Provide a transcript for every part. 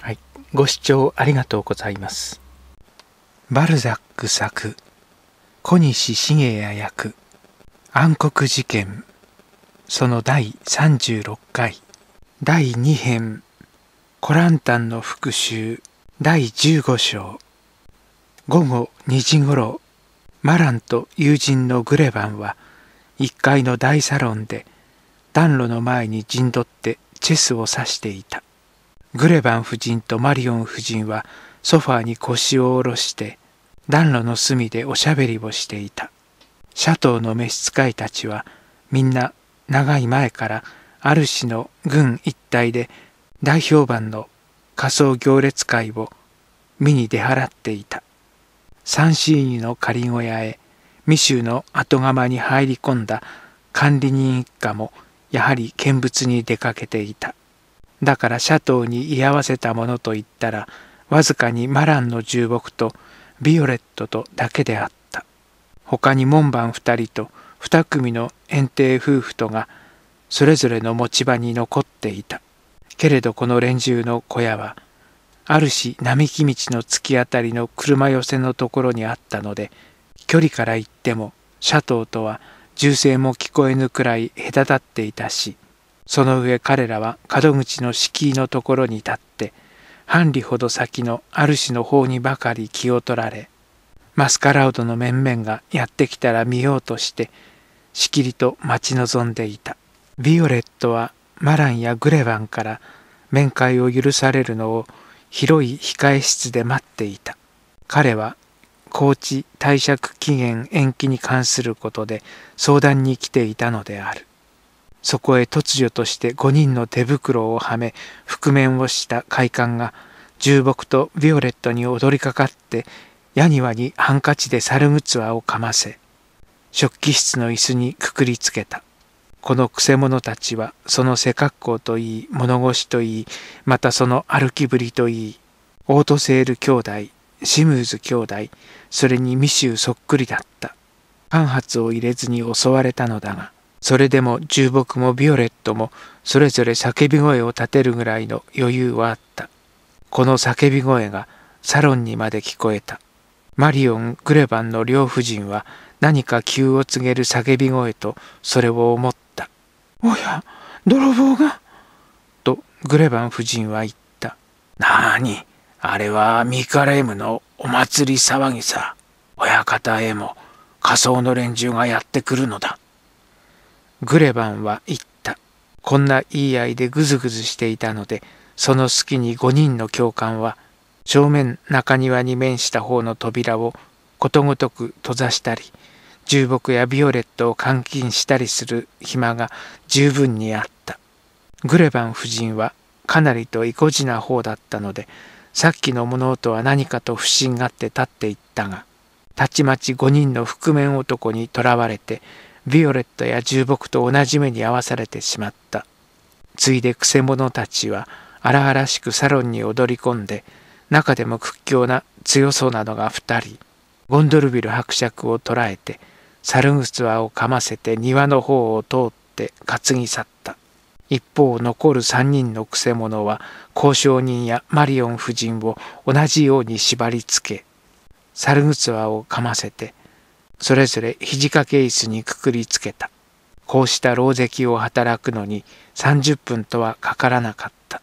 はい、ご視聴ありがとうございます。バルザック作、小西茂也役、暗黒事件、その第36回、第2編、コランタンの復讐、第15章、午後2時ごろ、マランと友人のグレバンは、1階の大サロンで、暖炉の前に陣取ってチェスを指していた。グレバン夫人とマリオン夫人はソファーに腰を下ろして暖炉の隅でおしゃべりをしていたシャトーの召使いたちはみんな長い前からある種の軍一帯で大評判の仮装行列会を見に出払っていたサンシーニの仮小屋へミシューの後釜に入り込んだ管理人一家もやはり見物に出かけていただから斜塔に居合わせたものといったらわずかにマランの重木とビオレットとだけであった他に門番二人と二組の園庭夫婦とがそれぞれの持ち場に残っていたけれどこの連中の小屋はあるし並木道の突き当たりの車寄せのところにあったので距離から行っても斜ーとは銃声も聞こえぬくらい隔たっていたしその上彼らは門口の敷居のところに立って半里ほど先のある種の方にばかり気を取られマスカラウドの面々がやってきたら見ようとしてしきりと待ち望んでいたヴィオレットはマランやグレバンから面会を許されるのを広い控室で待っていた彼は高知貸借期限延期に関することで相談に来ていたのであるそこへ突如として5人の手袋をはめ覆面をした快感が重木とビオレットに踊りかかってやにわにハンカチで猿むをかませ食器室の椅子にくくりつけたこのくせ者たちはその背格好といい物腰といいまたその歩きぶりといいオートセール兄弟シムーズ兄弟それにミシューそっくりだった間髪を入れずに襲われたのだがそれでも重木もビオレットもそれぞれ叫び声を立てるぐらいの余裕はあった。この叫び声がサロンにまで聞こえた。マリオン・グレバンの両夫人は何か急を告げる叫び声とそれを思った。おや、泥棒がとグレバン夫人は言った。なあに、あれはミカレームのお祭り騒ぎさ。親方へも仮装の連中がやってくるのだ。グレバンは言った。こんないい合いでぐずぐずしていたので、その隙に5人の教官は、正面中庭に面した方の扉をことごとく閉ざしたり、重木やビオレットを監禁したりする暇が十分にあった。グレバン夫人はかなりと意固地な方だったので、さっきの物音は何かと不審がって立っていったが、たちまち5人の覆面男にとらわれて、ヴィオレットや重木と同じ目に遭わされてしまったついでくせ者たちは荒々しくサロンに踊り込んで中でも屈強な強そうなのが2人ゴンドルビル伯爵を捕らえて猿靴輪をかませて庭の方を通って担ぎ去った一方残る3人のくせ者は交渉人やマリオン夫人を同じように縛りつけ猿靴ワをかませてそれぞれ肘掛け椅子にくくりつけた。こうした狼藉を働くのに30分とはかからなかった。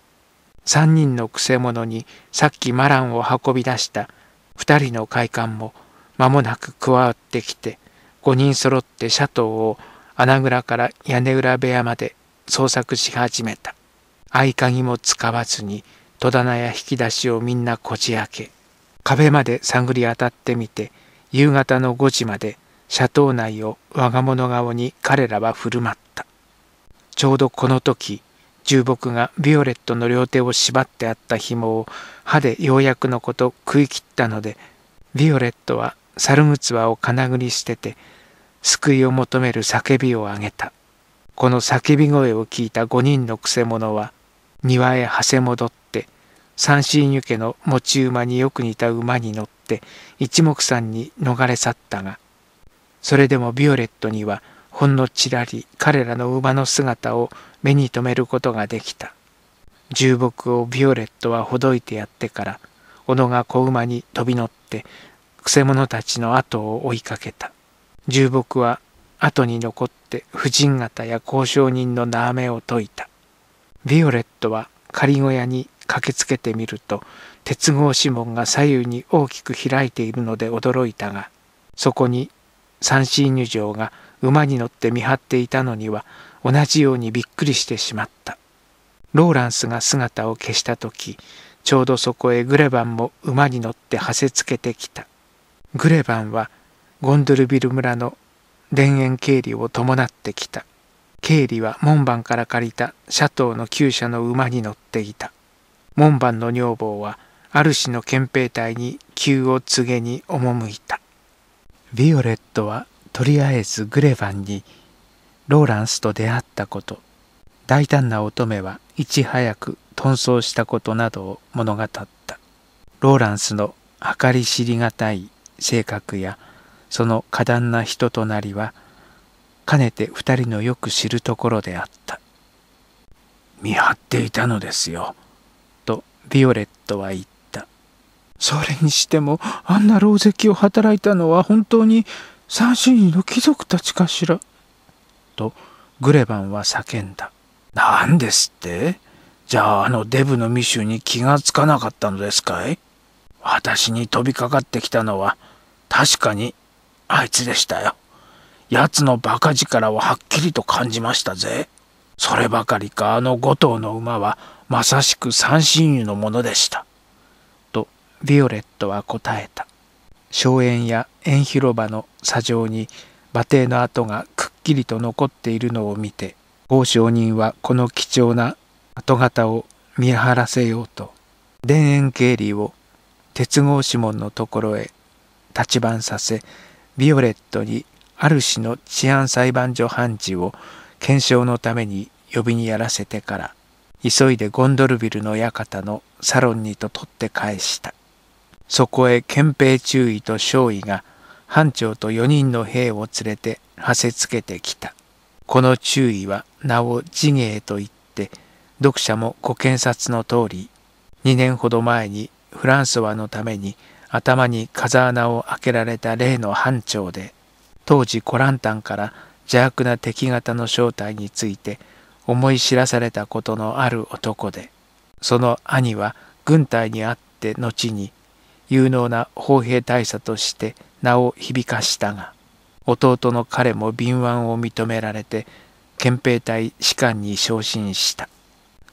3人のくせ者にさっきマランを運び出した2人の快感も間もなく加わってきて、5人揃ってシャトーを穴蔵から屋根裏部屋まで捜索し始めた。合鍵も使わずに戸棚や引き出しをみんなこじ開け、壁まで探り当たってみて、夕方の5時まで車頭内を我が物顔に彼らは振る舞ったちょうどこの時重木がビオレットの両手を縛ってあった紐を歯でようやくのこと食い切ったのでビオレットは猿むを金繰り捨てて救いを求める叫びをあげたこの叫び声を聞いた5人のくせ者は庭へはせ戻って三振湯家の持ち馬によく似た馬に乗ったって一目散に逃れ去ったがそれでもビオレットにはほんのちらり彼らの馬の姿を目に留めることができた重木をビオレットはほどいてやってから小野が子馬に飛び乗ってくせ者たちの後を追いかけた重木は後に残って婦人方や交渉人の縄めを解いたビオレットは仮小屋に駆けつけてみると鉄格子門が左右に大きく開いているので驚いたがそこに三神入城が馬に乗って見張っていたのには同じようにびっくりしてしまったローランスが姿を消した時ちょうどそこへグレバンも馬に乗ってはせつけてきたグレバンはゴンドルビル村の田園経理を伴ってきた経理は門番から借りたシャトーの厩舎の馬に乗っていた門番の女房は主の憲兵隊に急を告げに赴いたヴィオレットはとりあえずグレヴァンにローランスと出会ったこと大胆な乙女はいち早く奔走したことなどを物語ったローランスの計り知りがたい性格やその過談な人となりはかねて二人のよく知るところであった見張っていたのですよとヴィオレットは言ったそれにしてもあんな狼藉を働いたのは本当に三神医の貴族たちかしら」とグレバンは叫んだ。何ですってじゃああのデブのミシュに気がつかなかったのですかい私に飛びかかってきたのは確かにあいつでしたよ。奴の馬鹿力をはっきりと感じましたぜ。そればかりかあの5頭の馬はまさしく三神油のものでした。ヴィオレットは答えた。荘園や縁広場の砂上に馬蹄の跡がくっきりと残っているのを見て、王商人はこの貴重な跡形を見張らせようと、田園経理を鉄格子門のところへ立ち番させ、ヴィオレットにある種の治安裁判所判事を検証のために呼びにやらせてから、急いでゴンドルビルの館のサロンにと取って返した。そこへ憲兵中尉と少尉が班長と4人の兵を連れてはせつけてきた。この中尉は名を次芸と言って読者もご検察の通り2年ほど前にフランソワのために頭に風穴を開けられた例の班長で当時コランタンから邪悪な敵方の正体について思い知らされたことのある男でその兄は軍隊にあって後に有能な砲兵大佐として名を響かしたが弟の彼も敏腕を認められて憲兵隊士官に昇進した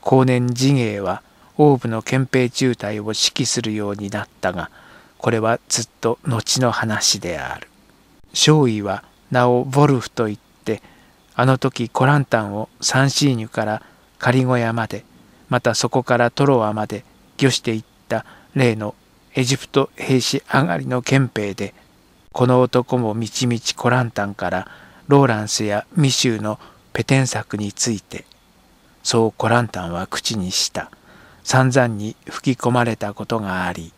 後年陣営は王部の憲兵中隊を指揮するようになったがこれはずっと後の話である少尉は名をヴォルフと言ってあの時コランタンをサンシーニュから仮小屋までまたそこからトロワまで御していった例のエジプト兵士上がりの憲兵でこの男もみちみちコランタンからローランスやミシューのペテン作についてそうコランタンは口にした散々に吹き込まれたことがあり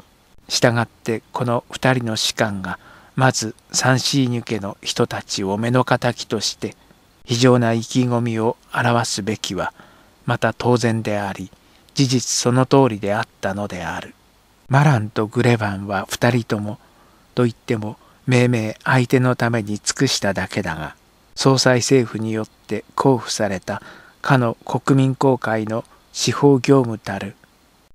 従ってこの2人の士官がまずサンシーニュ家の人たちを目の敵として非常な意気込みを表すべきはまた当然であり事実その通りであったのである。マランとグレバンは2人ともといっても命名相手のために尽くしただけだが総裁政府によって交付されたかの国民公会の司法業務たる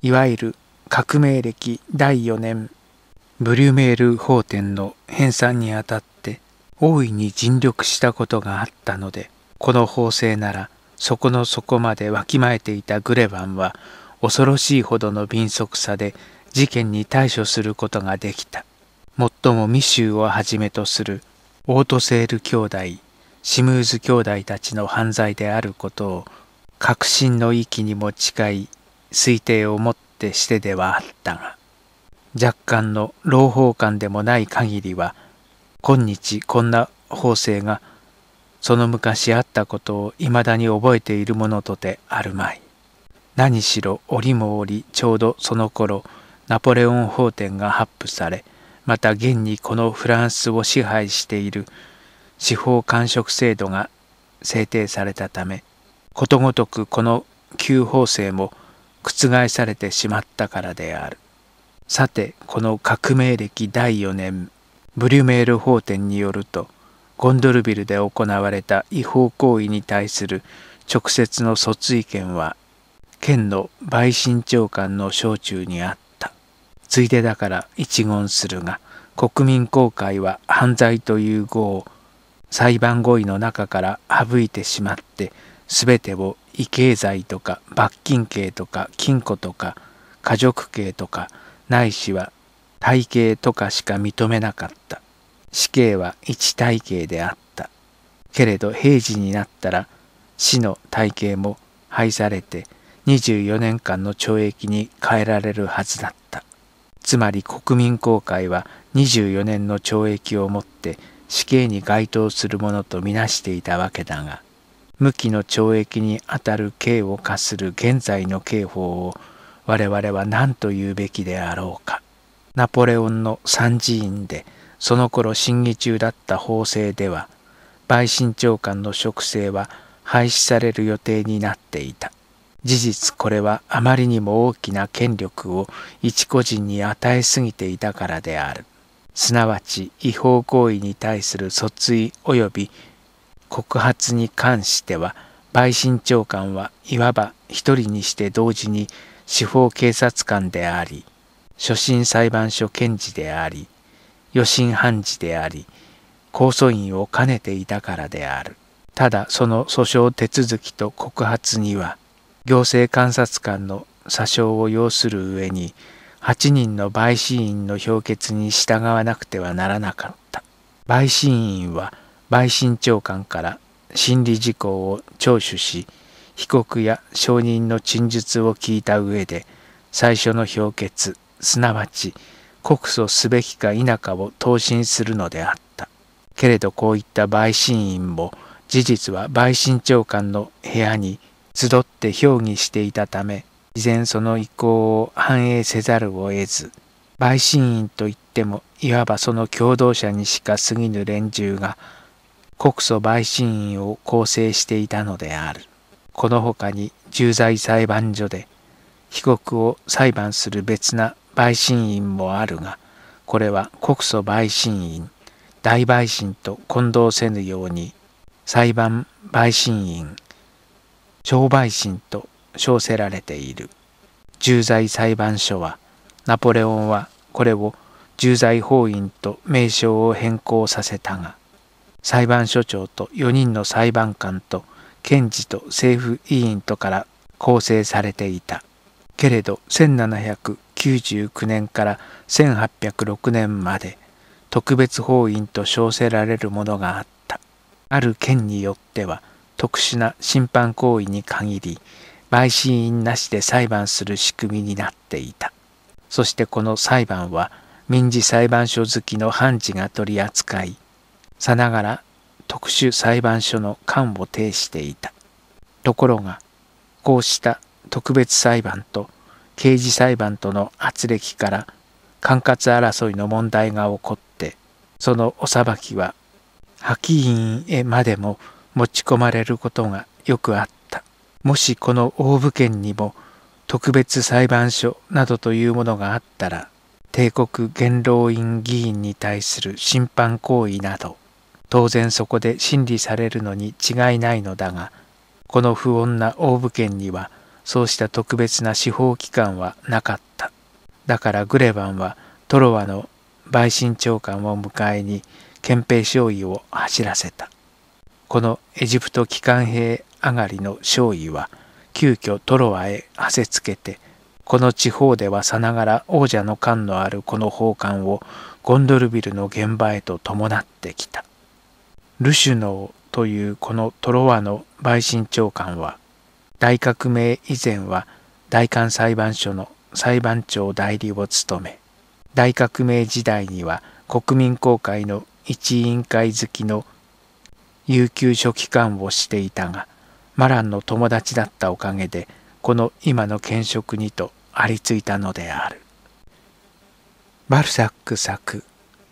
いわゆる革命歴第4年ブリュメール法典の編纂にあたって大いに尽力したことがあったのでこの法制ならそこの底までわきまえていたグレバンは恐ろしいほどの敏速さで事件に対処することができた。もっともミシューをはじめとするオートセール兄弟、シムーズ兄弟たちの犯罪であることを確信の域にも近い推定をもってしてではあったが、若干の朗報感でもない限りは、今日こんな法政がその昔あったことを未だに覚えているものとてあるまい。何しろ折も折ちょうどその頃ナポレオン法典が発布されまた現にこのフランスを支配している司法官職制度が制定されたためことごとくこの旧法制も覆されてしまったからであるさてこの革命歴第4年ブリュメール法典によるとゴンドルビルで行われた違法行為に対する直接の訴追権は県の陪審長官の小中にあった。ついでだから一言するが、国民公開は犯罪という語を裁判合意の中から省いてしまって、全てを異形罪とか罰金刑とか禁錮とか家族刑とかないしは体刑とかしか認めなかった。死刑は一体刑であった。けれど平時になったら死の体刑も廃されて24年間の懲役に変えられるはずだった。つまり国民公会は24年の懲役をもって死刑に該当するものとみなしていたわけだが無期の懲役にあたる刑を課する現在の刑法を我々は何と言うべきであろうかナポレオンの参事院でその頃審議中だった法制では陪審長官の職制は廃止される予定になっていた。事実これはあまりにも大きな権力を一個人に与えすぎていたからである。すなわち違法行為に対する訴追及び告発に関しては、陪審長官はいわば一人にして同時に司法警察官であり、初審裁判所検事であり、予審判事であり、控訴員を兼ねていたからである。ただその訴訟手続きと告発には、行政監察官の詐称を要する上に8人の陪審員の評決に従わなくてはならなかった陪審員は陪審長官から心理事項を聴取し被告や証人の陳述を聞いた上で最初の評決すなわち告訴すべきか否かを答申するのであったけれどこういった陪審員も事実は陪審長官の部屋に集って評議していたため事前その意向を反映せざるを得ず陪審員といってもいわばその共同者にしか過ぎぬ連中が告訴陪審員を構成していたのであるこのほかに重罪裁判所で被告を裁判する別な陪審員もあるがこれは告訴陪審員大陪審と混同せぬように裁判陪審員商売神と称せられている重罪裁判所はナポレオンはこれを重罪法院と名称を変更させたが裁判所長と4人の裁判官と検事と政府委員とから構成されていたけれど1799年から1806年まで特別法院と称せられるものがあったある県によっては特殊な審判行為に限り陪審員なしで裁判する仕組みになっていたそしてこの裁判は民事裁判所好きの判事が取り扱いさながら特殊裁判所の官を呈していたところがこうした特別裁判と刑事裁判との圧力から管轄争いの問題が起こってそのお裁きは破棄員へまでも持ち込まれることがよくあったもしこの大府県にも特別裁判所などというものがあったら帝国元老院議員に対する審判行為など当然そこで審理されるのに違いないのだがこの不穏な大府県にはそうした特別な司法機関はなかっただからグレバンはトロワの陪審長官を迎えに憲兵少尉を走らせたこのエジプト帰還兵上がりの少尉は急遽トロワへはせつけてこの地方ではさながら王者の官のあるこの宝冠をゴンドルビルの現場へと伴ってきたルシュノーというこのトロワの陪審長官は大革命以前は大韓裁判所の裁判長代理を務め大革命時代には国民公会の一委員会好きの有給書記官をしていたがマランの友達だったおかげでこの今の兼職にとありついたのであるバルサック作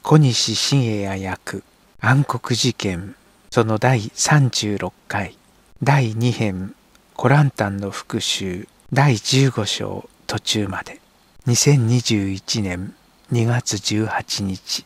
小西信也役暗黒事件その第36回第2編コランタンの復讐第15章途中まで2021年2月18日